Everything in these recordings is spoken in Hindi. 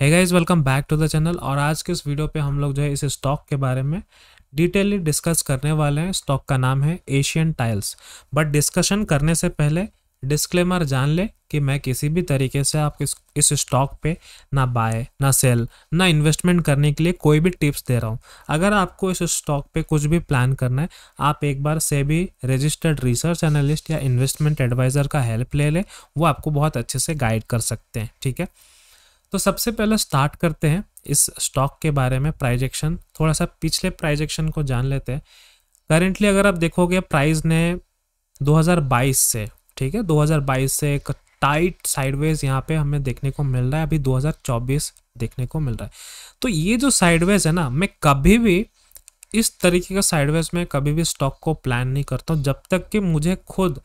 है guys welcome back to the channel और आज के इस वीडियो पे हम लोग जो है इस स्टॉक के बारे में डिटेलली डिस्कस करने वाले हैं स्टॉक का नाम है एशियन टाइल्स बट डिस्कशन करने से पहले डिस्क्लेमर जान ले कि मैं किसी भी तरीके से आप इस स्टॉक पे ना बाय ना सेल ना इन्वेस्टमेंट करने के लिए कोई भी टिप्स दे रहा हूँ अगर आपको इस स्टॉक पे कुछ भी प्लान करना है आप एक बार से भी रजिस्टर्ड रिसर्च एनालिस्ट या इन्वेस्टमेंट एडवाइज़र का हेल्प ले लें वो आपको बहुत अच्छे से गाइड कर सकते हैं ठीक है तो सबसे पहले स्टार्ट करते हैं इस स्टॉक के बारे में प्राइजेक्शन थोड़ा सा पिछले प्राइजेक्शन को जान लेते हैं करेंटली अगर आप देखोगे प्राइस ने 2022 से ठीक है 2022 से एक टाइट साइडवेज यहाँ पे हमें देखने को मिल रहा है अभी 2024 देखने को मिल रहा है तो ये जो साइडवेज है ना मैं कभी भी इस तरीके का साइडवेज में कभी भी स्टॉक को प्लान नहीं करता हूँ जब तक कि मुझे खुद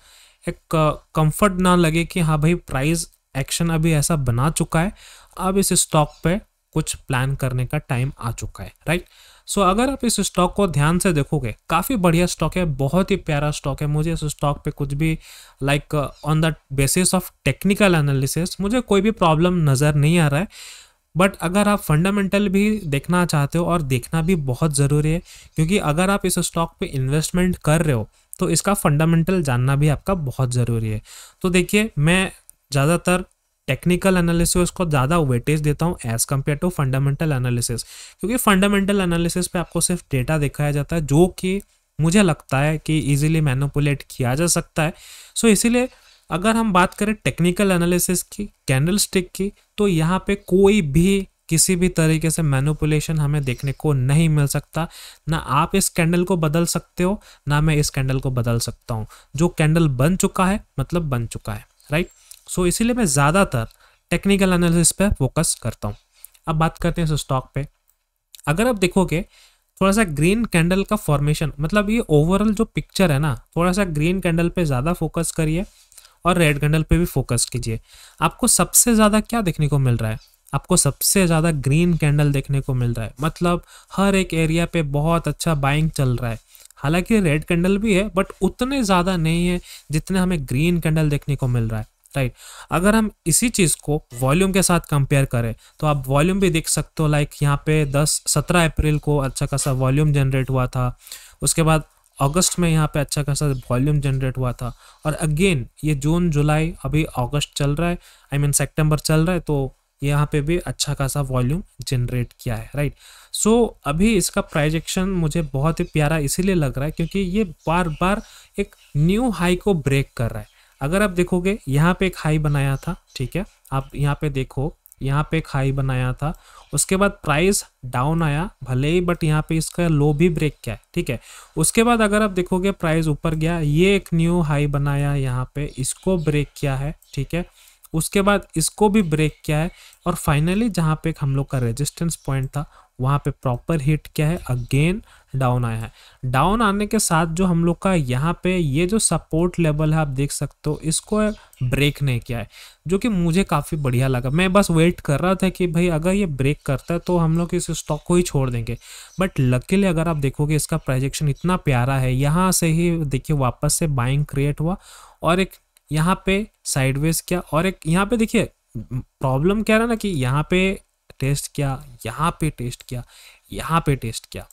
एक कंफर्ट ना लगे कि हाँ भाई प्राइस एक्शन अभी ऐसा बना चुका है अब इस स्टॉक पे कुछ प्लान करने का टाइम आ चुका है राइट सो so, अगर आप इस स्टॉक को ध्यान से देखोगे काफ़ी बढ़िया स्टॉक है बहुत ही प्यारा स्टॉक है मुझे इस स्टॉक पे कुछ भी like on the basis of technical analysis मुझे कोई भी प्रॉब्लम नज़र नहीं आ रहा है बट अगर आप फंडामेंटल भी देखना चाहते हो और देखना भी बहुत ज़रूरी है क्योंकि अगर आप इस स्टॉक पर इन्वेस्टमेंट कर रहे हो तो इसका फंडामेंटल जानना भी आपका बहुत ज़रूरी है तो देखिए मैं ज़्यादातर टेक्निकल एनालिसिस को ज़्यादा वेटेज देता हूँ as compare to fundamental analysis क्योंकि फंडामेंटल एनालिसिस पे आपको सिर्फ डेटा दिखाया जाता है जो कि मुझे लगता है कि इजीली मैनुपुलेट किया जा सकता है सो so, इसीलिए अगर हम बात करें टेक्निकल एनालिसिस की कैंडल स्टिक की तो यहाँ पे कोई भी किसी भी तरीके से मैनुपुलेशन हमें देखने को नहीं मिल सकता ना आप इस कैंडल को बदल सकते हो ना मैं इस कैंडल को बदल सकता हूँ जो कैंडल बन चुका है मतलब बन चुका है राइट सो इसीलिए मैं ज़्यादातर टेक्निकल एनालिसिस पे फोकस करता हूँ अब बात करते हैं स्टॉक पे अगर आप देखोगे थोड़ा सा ग्रीन कैंडल का फॉर्मेशन मतलब ये ओवरऑल जो पिक्चर है ना थोड़ा सा ग्रीन कैंडल पे ज़्यादा फोकस करिए और रेड कैंडल पे भी फोकस कीजिए आपको सबसे ज़्यादा क्या देखने को मिल रहा है आपको सबसे ज़्यादा ग्रीन कैंडल देखने को मिल रहा है मतलब हर एक एरिया पे बहुत अच्छा बाइंग चल रहा है हालांकि रेड कैंडल भी है बट उतने ज़्यादा नहीं है जितने हमें ग्रीन कैंडल देखने को मिल रहा है राइट अगर हम इसी चीज़ को वॉल्यूम के साथ कंपेयर करें तो आप वॉल्यूम भी देख सकते हो लाइक यहाँ पे 10 17 अप्रैल को अच्छा खासा वॉल्यूम जनरेट हुआ था उसके बाद अगस्त में यहाँ पे अच्छा खासा वॉल्यूम जनरेट हुआ था और अगेन ये जून जुलाई अभी अगस्त चल रहा है आई मीन सेप्टेम्बर चल रहा है तो यहाँ पे भी अच्छा खासा वॉल्यूम जनरेट किया है राइट सो so, अभी इसका प्राइजेक्शन मुझे बहुत ही प्यारा इसीलिए लग रहा है क्योंकि ये बार बार एक न्यू हाई को ब्रेक कर रहा है अगर आप देखोगे यहाँ पे एक हाई बनाया था ठीक है आप यहाँ पे देखो यहाँ पे एक हाई बनाया था उसके बाद प्राइस डाउन आया भले ही बट यहाँ पे इसका लो भी ब्रेक किया है ठीक है उसके बाद अगर आप देखोगे प्राइस ऊपर गया ये एक न्यू हाई बनाया यहाँ पे इसको ब्रेक किया है ठीक है उसके बाद इसको भी ब्रेक किया है और फाइनली जहाँ पे हम लोग का रेजिस्टेंस पॉइंट था वहाँ पे प्रॉपर हिट क्या है अगेन डाउन आया है डाउन आने के साथ जो हम लोग का यहाँ पे ये जो सपोर्ट लेवल है आप देख सकते हो इसको ब्रेक नहीं किया है जो कि मुझे काफ़ी बढ़िया लगा मैं बस वेट कर रहा था कि भाई अगर ये ब्रेक करता है तो हम लोग इस स्टॉक को ही छोड़ देंगे बट लकीली अगर आप देखोगे इसका प्रोजेक्शन इतना प्यारा है यहाँ से ही देखिए वापस से बाइंग क्रिएट हुआ और एक यहाँ पे साइडवेज क्या और एक यहाँ पे देखिए प्रॉब्लम क्या रहा ना कि यहाँ पे टेस्ट किया यहाँ पे टेस्ट किया यहाँ पे टेस्ट किया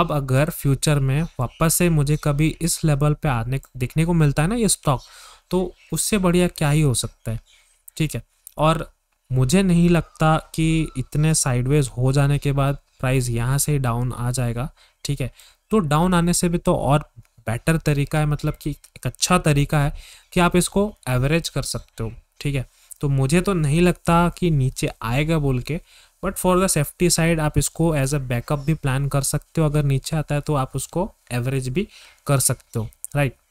अब अगर फ्यूचर में वापस से मुझे कभी इस लेवल पे आने देखने को मिलता है ना ये स्टॉक तो उससे बढ़िया क्या ही हो सकता है ठीक है और मुझे नहीं लगता कि इतने साइडवेज हो जाने के बाद प्राइस यहाँ से डाउन आ जाएगा ठीक है तो डाउन आने से भी तो और बेटर तरीका है मतलब कि एक अच्छा तरीका है कि आप इसको एवरेज कर सकते हो ठीक है तो मुझे तो नहीं लगता कि नीचे आएगा बोल के but for the safety side आप इसको एज अ बैकअप भी प्लान कर सकते हो अगर नीचे आता है तो आप उसको एवरेज भी कर सकते हो राइट right?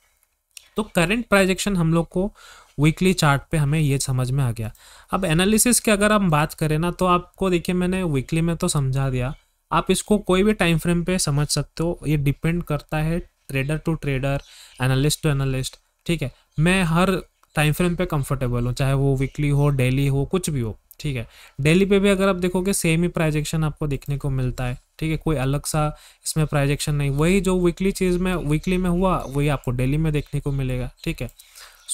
तो करेंट प्राइजेक्शन हम लोग को वीकली चार्ट पे हमें ये समझ में आ गया अब एनालिसिस की अगर हम बात करें ना तो आपको देखिए मैंने वीकली में तो समझा दिया आप इसको कोई भी टाइम फ्रेम पे समझ सकते हो ये डिपेंड करता है trader to trader analyst to analyst ठीक है मैं हर टाइम फ्रेम पे कंफर्टेबल हो चाहे वो वीकली हो डेली हो कुछ भी हो ठीक है डेली पे भी अगर आप देखोगे सेम ही प्राइजेक्शन आपको देखने को मिलता है ठीक है कोई अलग सा इसमें प्राइजेक्शन नहीं वही जो वीकली चीज़ में वीकली में हुआ वही आपको डेली में देखने को मिलेगा ठीक है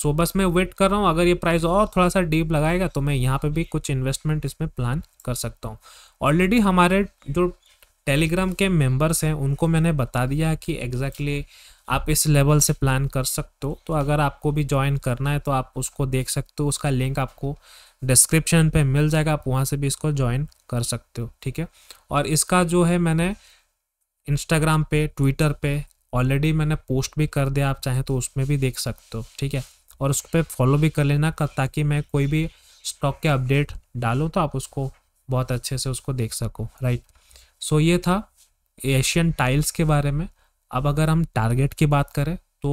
सो बस मैं वेट कर रहा हूँ अगर ये प्राइस और थोड़ा सा डीप लगाएगा तो मैं यहाँ पे भी कुछ इन्वेस्टमेंट इसमें प्लान कर सकता हूँ ऑलरेडी हमारे जो टेलीग्राम के मेंबर्स हैं उनको मैंने बता दिया कि एग्जैक्टली exactly आप इस लेवल से प्लान कर सकते हो तो अगर आपको भी ज्वाइन करना है तो आप उसको देख सकते हो उसका लिंक आपको डिस्क्रिप्शन पे मिल जाएगा आप वहाँ से भी इसको ज्वाइन कर सकते हो ठीक है और इसका जो है मैंने इंस्टाग्राम पे ट्विटर पे ऑलरेडी मैंने पोस्ट भी कर दिया आप चाहें तो उसमें भी देख सकते हो ठीक है और उस पर फॉलो भी कर लेना कर ताकि मैं कोई भी स्टॉक के अपडेट डालूँ तो आप उसको बहुत अच्छे से उसको देख सको राइट सो ये था एशियन टाइल्स के बारे में अब अगर हम टारगेट की बात करें तो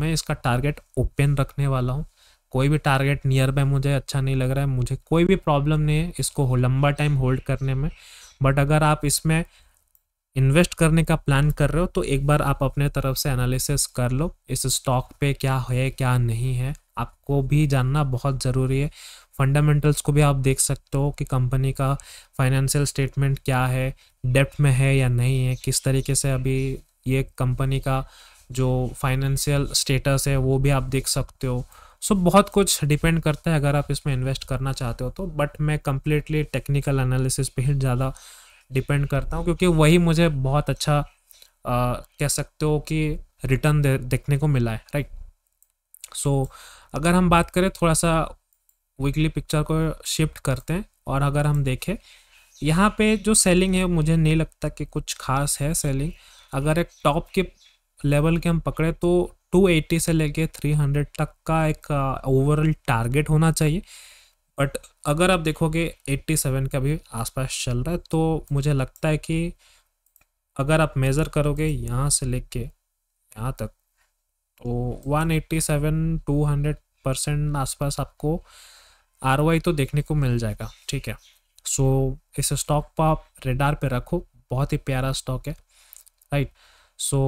मैं इसका टारगेट ओपन रखने वाला हूँ कोई भी टारगेट नियर बाय मुझे अच्छा नहीं लग रहा है मुझे कोई भी प्रॉब्लम नहीं है इसको लंबा टाइम होल्ड करने में बट अगर आप इसमें इन्वेस्ट करने का प्लान कर रहे हो तो एक बार आप अपने तरफ से एनालिसिस कर लो इस स्टॉक पे क्या है क्या नहीं है आपको भी जानना बहुत ज़रूरी है फंडामेंटल्स को भी आप देख सकते हो कि कंपनी का फाइनेंशियल स्टेटमेंट क्या है डेप्थ में है या नहीं है किस तरीके से अभी ये कंपनी का जो फाइनेंशियल स्टेटस है वो भी आप देख सकते हो सो so, बहुत कुछ डिपेंड करता है अगर आप इसमें इन्वेस्ट करना चाहते हो तो बट मैं कम्प्लीटली टेक्निकल एनालिसिस पे ही ज़्यादा डिपेंड करता हूँ क्योंकि वही मुझे बहुत अच्छा आ, कह सकते हो कि रिटर्न दे, देखने को मिला है राइट सो so, अगर हम बात करें थोड़ा सा वीकली पिक्चर को शिफ्ट करते हैं और अगर हम देखें यहाँ पे जो सेलिंग है मुझे नहीं लगता कि कुछ खास है सेलिंग अगर एक टॉप के लेवल के हम पकड़े तो 280 से लेके 300 तक का एक ओवरऑल टारगेट होना चाहिए बट अगर आप देखोगे 87 का भी आसपास चल रहा है तो मुझे लगता है कि अगर आप मेज़र करोगे यहाँ से लेके यहाँ तक तो 187 200 परसेंट आसपास आपको आर तो देखने को मिल जाएगा ठीक है सो so, इस स्टॉक को आप रेडार पे रखो बहुत ही प्यारा स्टॉक है राइट सो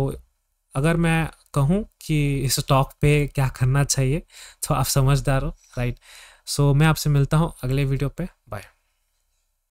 अगर मैं कहूँ कि इस स्टॉक पे क्या करना चाहिए तो आप समझदार हो राइट सो मैं आपसे मिलता हूँ अगले वीडियो पे बाय